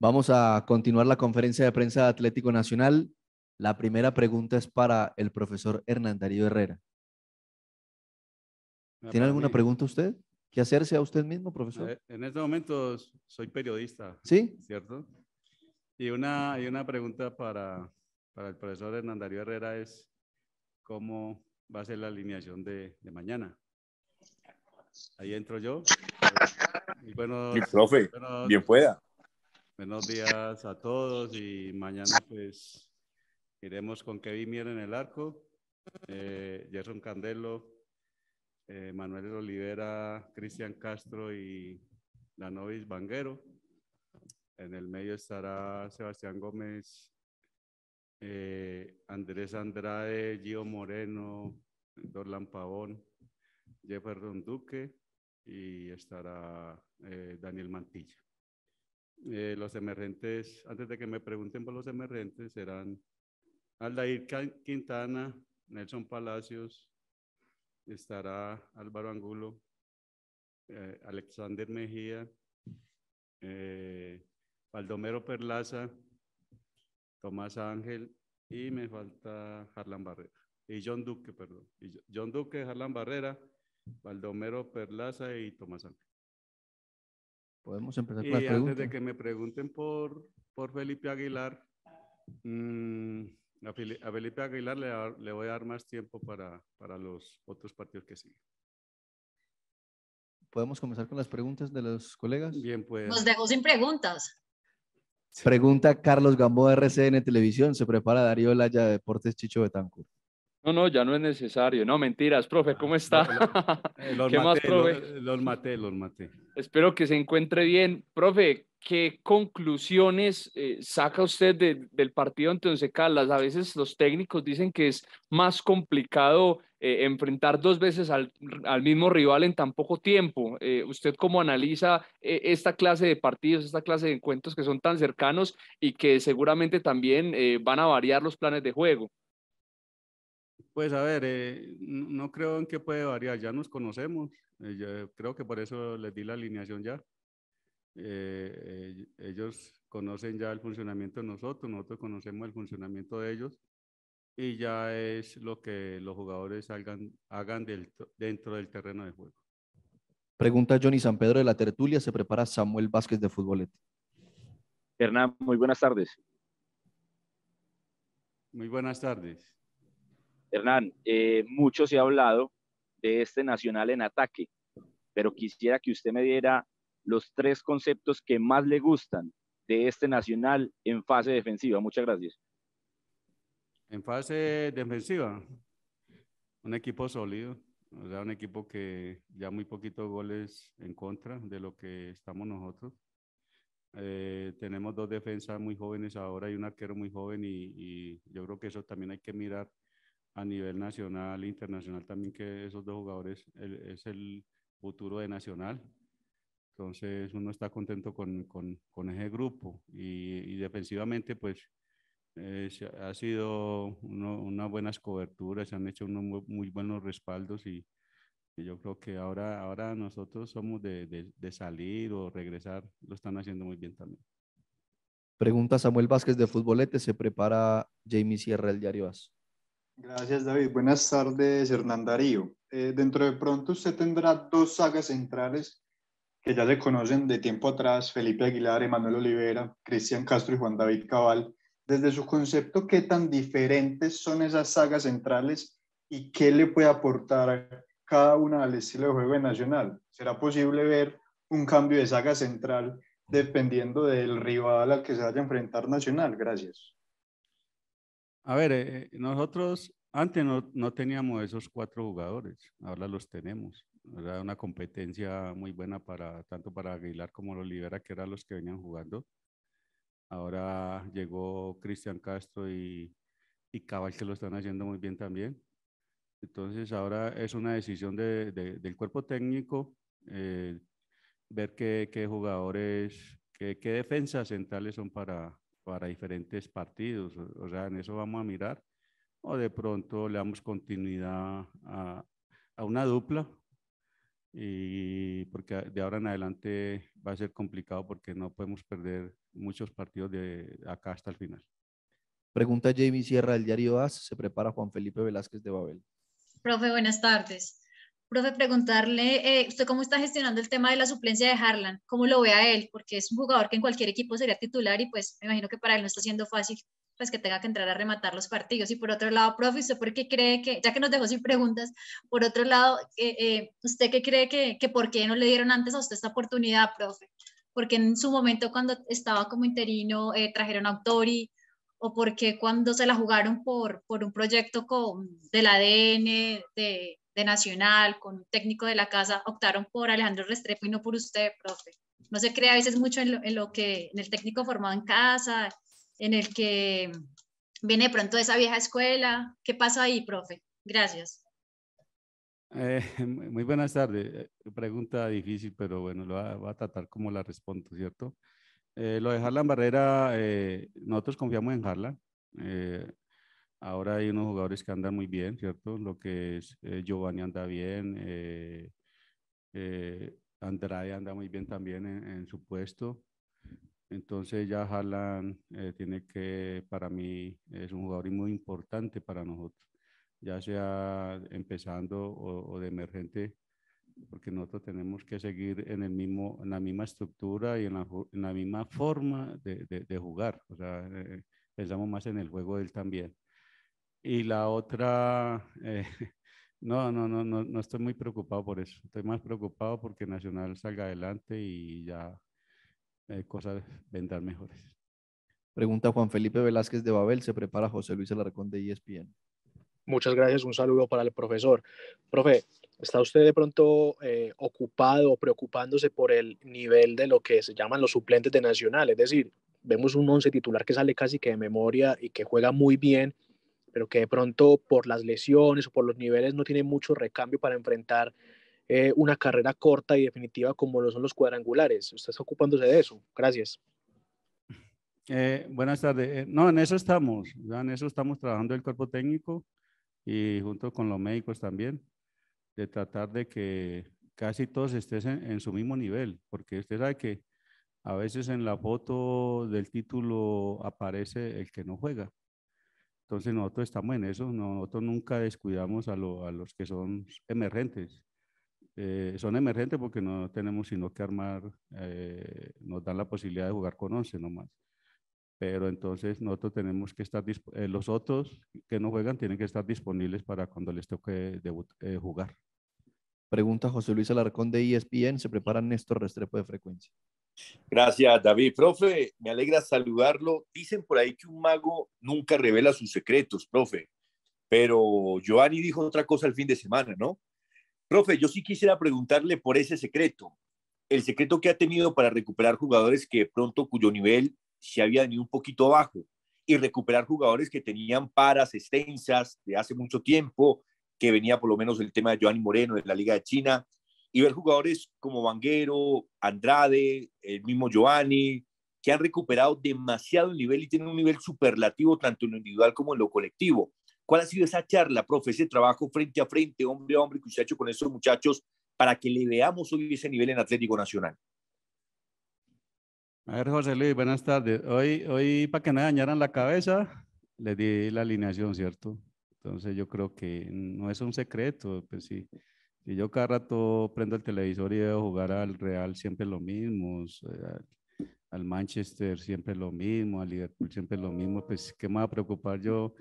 Vamos a continuar la conferencia de prensa de Atlético Nacional. La primera pregunta es para el profesor Hernán Darío Herrera. Ah, ¿Tiene alguna pregunta usted? ¿Qué hacerse a usted mismo, profesor? En este momento soy periodista. ¿Sí? ¿Cierto? Y una, y una pregunta para, el profesor Hernán Darío Herrera es cómo va a ser la alineación de, mañana. Ahí entro yo. Y bueno, profe, bien pueda. Buenos días a todos y mañana pues iremos con Kevin Mier en el arco, eh, Candelo, eh, Manuel Olivera, Cristian Castro y Danovis Banguero. En el medio estará Sebastián Gómez, eh, Andrés Andrade, Gio Moreno, Dorlan Pavón, Jefferson Duque y estará eh, Daniel Mantilla. Eh, los emergentes, antes de que me pregunten por los emergentes, serán Aldair Quintana, Nelson Palacios, estará Álvaro Angulo, eh, Alexander Mejía, eh, Baldomero Perlaza, Tomás Ángel y me falta Harlan Barrera. Y John Duque, perdón. Y John Duque, Harlan Barrera, Baldomero Perlaza y Tomás Ángel. Podemos empezar con y las Antes de que me pregunten por, por Felipe Aguilar, mm, a, Felipe Aguilar le, voy a dar más tiempo para, para los otros partidos que siguen. ¿Podemos comenzar con las preguntas de los colegas? Bien, pues. Nos dejó sin preguntas. Pregunta Carlos Gamboa, RCN Televisión. ¿Se prepara Darío Laya de Deportes Chicho Betancourt? No, no, ya no es necesario. No, mentiras, profe, ah, ¿cómo está? Eh, los, ¿Qué más, profe? Eh, los, maté, los maté. Espero que se encuentre bien. Profe, ¿qué conclusiones eh, saca usted del partido entonces? Once A veces los técnicos dicen que es más complicado enfrentar dos veces al, mismo rival en tan poco tiempo. ¿Usted cómo analiza esta clase de partidos, esta clase de encuentros que son tan cercanos y que seguramente también van a variar los planes de juego? Pues a ver, eh, no creo en qué puede variar, ya nos conocemos, eh, creo que por eso les di la alineación ya. Eh, ellos conocen ya el funcionamiento de nosotros, nosotros conocemos el funcionamiento de ellos y ya es lo que los jugadores hagan, hagan dentro del terreno de juego. Pregunta Johnny San Pedro de la tertulia, se prepara Samuel Vázquez de Fútbol Hernán, muy buenas tardes. Muy buenas tardes. Hernán, eh, mucho se ha hablado de este Nacional en ataque, pero quisiera que usted me diera los tres conceptos que más le gustan de este Nacional en fase defensiva. Muchas gracias. En fase defensiva, un equipo sólido, o sea, un equipo que ya muy poquitos goles en contra de lo que estamos nosotros. Eh, tenemos dos defensas muy jóvenes ahora y un arquero muy joven y, yo creo que eso también hay que mirar a nivel nacional e internacional también que esos dos jugadores es el futuro de Nacional. Entonces uno está contento con, con, ese grupo y, defensivamente pues eh, ha sido una unas buenas coberturas, se han hecho unos muy, buenos respaldos y, yo creo que ahora, ahora nosotros somos de, de, salir o regresar, lo están haciendo muy bien también. Pregunta Samuel Vázquez de Futbolete, ¿se prepara Jamie Sierra el diario As? Gracias, David. Buenas tardes, Hernán Darío. Eh, dentro de pronto usted tendrá dos sagas centrales que ya se conocen de tiempo atrás, Felipe Aguilar, Emanuel Olivera, Cristian Castro y Juan David Cabal. Desde su concepto, ¿qué tan diferentes son esas sagas centrales y qué le puede aportar cada una al estilo de juego Nacional? ¿Será posible ver un cambio de saga central dependiendo del rival al que se vaya a enfrentar Nacional? Gracias. A ver, eh, nosotros antes no, no, teníamos esos cuatro jugadores, ahora los tenemos. Era una competencia muy buena para tanto para Aguilar como lo Libera, que eran los que venían jugando. Ahora llegó Cristian Castro y, y, Cabal, que lo están haciendo muy bien también. Entonces ahora es una decisión del cuerpo técnico eh, ver qué, jugadores, qué, qué, defensas centrales son para, para diferentes partidos. O sea, en eso vamos a mirar o de pronto le damos continuidad a, una dupla, y porque de ahora en adelante va a ser complicado porque no podemos perder muchos partidos de acá hasta el final. Pregunta Jamie Sierra del diario AS, se prepara Juan Felipe Velázquez de Babel. Profe, buenas tardes. Profe, preguntarle, eh, ¿usted cómo está gestionando el tema de la suplencia de Harlan? ¿Cómo lo ve a él? Porque es un jugador que en cualquier equipo sería titular y pues me imagino que para él no está siendo fácil pues que tenga que entrar a rematar los partidos. Y por otro lado, profe, ¿usted por qué cree que, ya que nos dejó sin preguntas, por otro lado, eh, eh, ¿usted qué cree que, que por qué no le dieron antes a usted esta oportunidad, profe? Porque en su momento cuando estaba como interino eh, trajeron a Autori, o porque cuando se la jugaron por, por un proyecto con, del ADN, de, de Nacional, con un técnico de la casa, optaron por Alejandro Restrepo y no por usted, profe. No se cree a veces mucho en lo, en lo que, en el técnico formado en casa, en el que viene pronto esa vieja escuela. ¿Qué pasa ahí, profe? Gracias. Eh, muy buenas tardes. Eh, pregunta difícil, pero bueno, lo va, a tratar como la respondo, ¿cierto? Eh, lo de Harlan Barrera, nosotros confiamos en Harlan. ahora hay unos jugadores que andan muy bien, ¿cierto? Lo que es Giovanni anda bien, Andrade anda muy bien también en su puesto. Entonces ya Haaland eh, tiene que, para mí, es un jugador muy importante para nosotros, ya sea empezando o, de emergente, porque nosotros tenemos que seguir en, el mismo, en la misma estructura y en la, en la misma forma de, jugar. O sea, eh, pensamos más en el juego de él también. Y la otra, eh, no, no, no, no, no estoy muy preocupado por eso. Estoy más preocupado porque Nacional salga adelante y ya eh, cosas vendrán mejores. Pregunta Juan Felipe Velázquez de Babel, se prepara José Luis Alarcón de ESPN. Muchas gracias, un saludo para el profesor. Profe, ¿está usted de pronto eh, ocupado o preocupándose por el nivel de lo que se llaman los suplentes de Nacional? Es decir, vemos un once titular que sale casi que de memoria y que juega muy bien, pero que de pronto por las lesiones o por los niveles no tiene mucho recambio para enfrentar eh, una carrera corta y definitiva como lo son los cuadrangulares. Usted está ocupándose de eso. Gracias. Eh, buenas tardes. Eh, no, en eso estamos. En eso estamos trabajando el cuerpo técnico y junto con los médicos también, de tratar de que casi todos estén en, su mismo nivel, porque usted sabe que a veces en la foto del título aparece el que no juega. Entonces nosotros estamos en eso, nosotros nunca descuidamos a, a los que son emergentes. Eh, son emergentes porque no tenemos sino que armar, eh, nos dan la posibilidad de jugar con 11 nomás. Pero entonces nosotros tenemos que estar, eh, los otros que no juegan tienen que estar disponibles para cuando les toque jugar. Pregunta José Luis Alarcón de ESPN, ¿se prepara estos Restrepo de Frecuencia? Gracias, David. Profe, me alegra saludarlo. Dicen por ahí que un mago nunca revela sus secretos, profe. Pero Giovanni dijo otra cosa el fin de semana, ¿no? Profe, yo sí quisiera preguntarle por ese secreto, el secreto que ha tenido para recuperar jugadores que pronto cuyo nivel se había venido un poquito abajo y recuperar jugadores que tenían paras extensas de hace mucho tiempo, que venía por lo menos el tema de Giovanni Moreno de la Liga de China, y ver jugadores como Vanguero, Andrade, el mismo Giovanni, que han recuperado demasiado nivel y tienen un nivel superlativo tanto en lo individual como en lo colectivo. ¿Cuál ha sido esa charla, profe, ese trabajo frente a frente, hombre a hombre, que ha hecho con esos muchachos para que le veamos hoy ese nivel en Atlético Nacional? A ver, José Luis, buenas tardes. Hoy, hoy para que no dañaran la cabeza, le di la alineación, ¿cierto? Entonces yo creo que no es un secreto, pues sí. Si yo cada rato prendo el televisor y veo jugar al Real siempre lo mismo, al, al Manchester siempre lo mismo, al Liverpool siempre lo mismo, pues qué me va a preocupar yo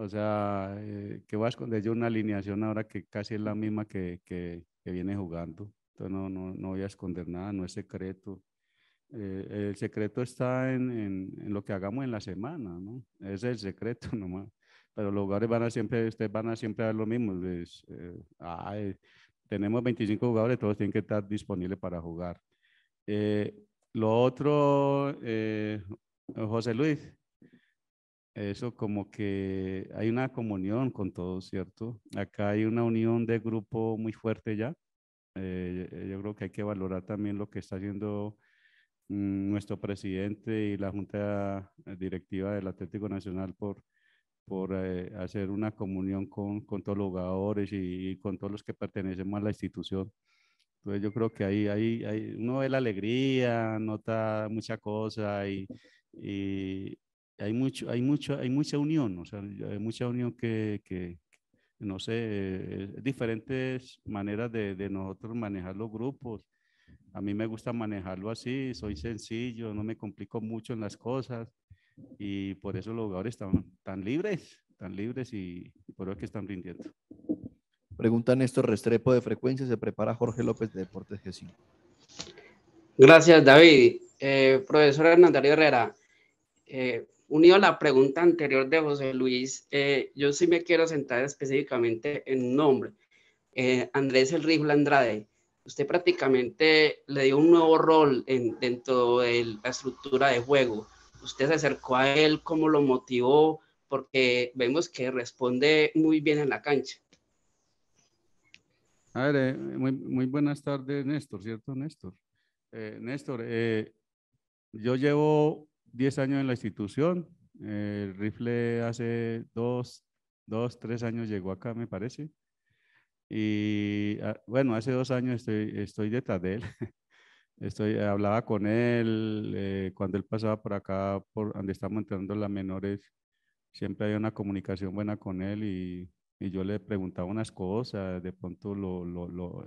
o sea, eh, que voy a esconder yo una alineación ahora que casi es la misma que, que, viene jugando. Entonces no, no, no, voy a esconder nada, no es secreto. Eh, el secreto está en, en, lo que hagamos en la semana, ¿no? Ese es el secreto nomás. Pero los jugadores van a siempre, ustedes van a siempre ver lo mismo. Eh, tenemos 25 jugadores, todos tienen que estar disponibles para jugar. Eh, lo otro, José Luis, eso como que hay una comunión con todos, ¿cierto? Acá hay una unión de grupo muy fuerte ya. Eh, eh, yo creo que hay que valorar también lo que está haciendo mm, nuestro presidente y la Junta eh, Directiva del Atlético Nacional por, por hacer una comunión con, con todos los jugadores y, con todos los que pertenecemos a la institución. Entonces yo creo que ahí, ahí, ahí uno ve la alegría, nota mucha cosa y, y, hay, mucho, hay, mucho, hay mucha unión, o sea, hay mucha unión que, que no sé, eh, diferentes maneras de, de, nosotros manejar los grupos. A mí me gusta manejarlo así, soy sencillo, no me complico mucho en las cosas y por eso los jugadores están tan libres, tan libres y, por eso que están rindiendo. Pregunta Néstor Restrepo de Frecuencia, se prepara Jorge López de Deportes g Gracias, David. Eh, profesor Hernán Darío Herrera, eh, unido a la pregunta anterior de José Luis, eh, yo sí me quiero centrar específicamente en un nombre, eh, Andrés El Rifla Andrade. Usted prácticamente le dio un nuevo rol dentro de la estructura de juego. Usted se acercó a él, cómo lo motivó, porque vemos que responde muy bien en la cancha. A ver, eh, muy, muy, buenas tardes, Néstor, ¿cierto, Néstor? Néstor, yo llevo 10 años en la institución. El rifle hace 2, dos, tres años llegó acá, me parece. Y ah, bueno, hace dos años estoy, detrás de él. Estoy, hablaba con él eh, cuando él pasaba por acá, por donde estamos entrando las menores. Siempre hay una comunicación buena con él y, yo le preguntaba unas cosas. De pronto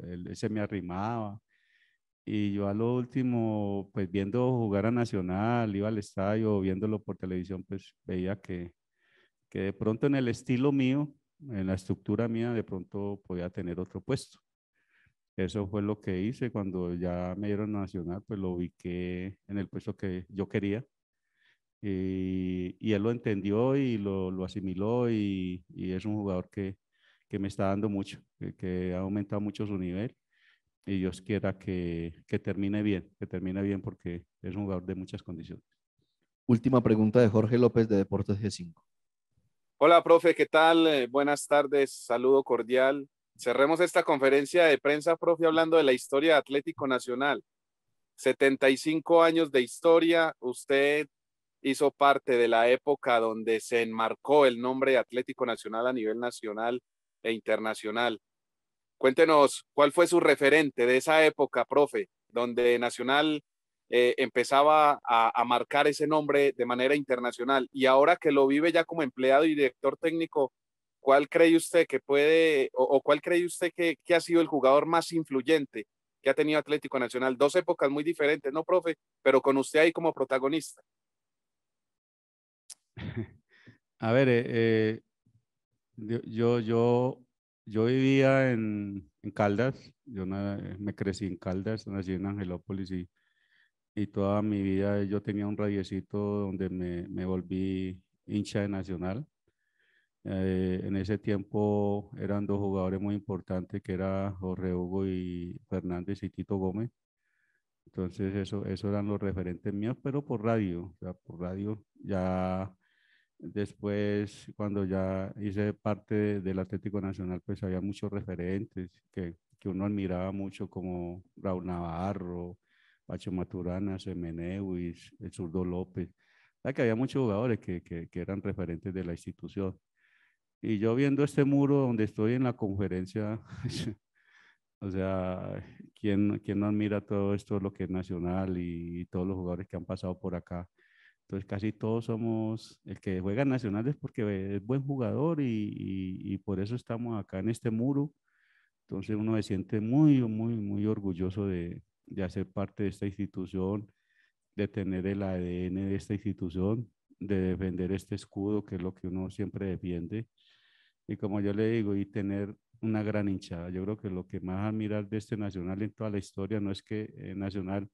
él se me arrimaba y yo a lo último, pues viendo jugar a Nacional, iba al estadio, viéndolo por televisión, pues veía que, que de pronto en el estilo mío, en la estructura mía, de pronto podía tener otro puesto. Eso fue lo que hice cuando ya me dieron Nacional, pues lo ubiqué en el puesto que yo quería. Y, él lo entendió y lo, lo asimiló y, y, es un jugador que, que me está dando mucho, que ha aumentado mucho su nivel y Dios quiera que, que, termine bien, que termine bien porque es un jugador de muchas condiciones. Última pregunta de Jorge López de Deportes G5. Hola, profe, ¿qué tal? Eh, buenas tardes, saludo cordial. Cerremos esta conferencia de prensa, profe, hablando de la historia de Atlético Nacional. 75 años de historia, usted hizo parte de la época donde se enmarcó el nombre de Atlético Nacional a nivel nacional e internacional Cuéntenos cuál fue su referente de esa época, profe, donde Nacional eh, empezaba a, marcar ese nombre de manera internacional y ahora que lo vive ya como empleado y director técnico, ¿cuál cree usted que puede o, cuál cree usted que, ha sido el jugador más influyente que ha tenido Atlético Nacional? Dos épocas muy diferentes, ¿no, profe? Pero con usted ahí como protagonista. A ver, eh, eh, yo, yo yo vivía en, Caldas, yo eh, me crecí en Caldas, nací en Angelópolis y, y toda mi vida yo tenía un radiecito donde me, me volví hincha de Nacional. Eh, en ese tiempo eran dos jugadores muy importantes que era Jorge Hugo y Fernández y Tito Gómez. Entonces eso, eso eran los referentes míos, pero por radio, o por radio ya Después, cuando ya hice parte del Atlético Nacional, pues había muchos referentes que, que uno admiraba mucho, como Raúl Navarro, Pacho Maturana, Semenewis, el zurdo López. O sea, que había muchos jugadores que, que, que eran referentes de la institución. Y yo viendo este muro donde estoy en la conferencia, o sea, ¿quién, no admira todo esto, lo que es nacional y, todos los jugadores que han pasado por acá? Entonces casi todos somos, el que juega nacionales Nacional es porque es buen jugador y, por eso estamos acá en este muro. Entonces uno se siente muy, muy, muy orgulloso de, de hacer parte de esta institución, de tener el ADN de esta institución, de defender este escudo, que es lo que uno siempre defiende. Y como yo le digo, y tener una gran hinchada. Yo creo que lo que más admirar de este Nacional en toda la historia no es que eh, Nacional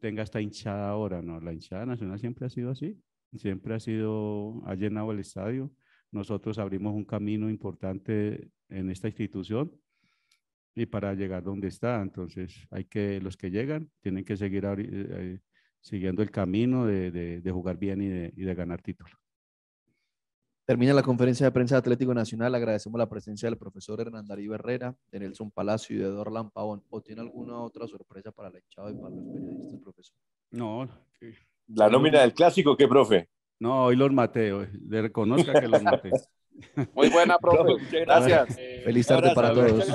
tenga esta hinchada ahora, no, la hinchada nacional siempre ha sido así, siempre ha sido, ha llenado el estadio. Nosotros abrimos un camino importante en esta institución y para llegar donde está. Entonces, hay que, los que llegan tienen que seguir eh, eh, siguiendo el camino de, jugar bien y de, y de ganar títulos. Termina la conferencia de prensa de Atlético Nacional. Agradecemos la presencia del profesor Hernán Darío Herrera, de Nelson Palacio y de Dorlan Pavón. ¿O tiene alguna otra sorpresa para la echado y para los periodistas, profesor? No. La nómina del clásico, ¿qué, profe? No, hoy los maté. Le reconozca que los maté. Muy buena, profe. Muchas gracias. Feliz tarde para todos.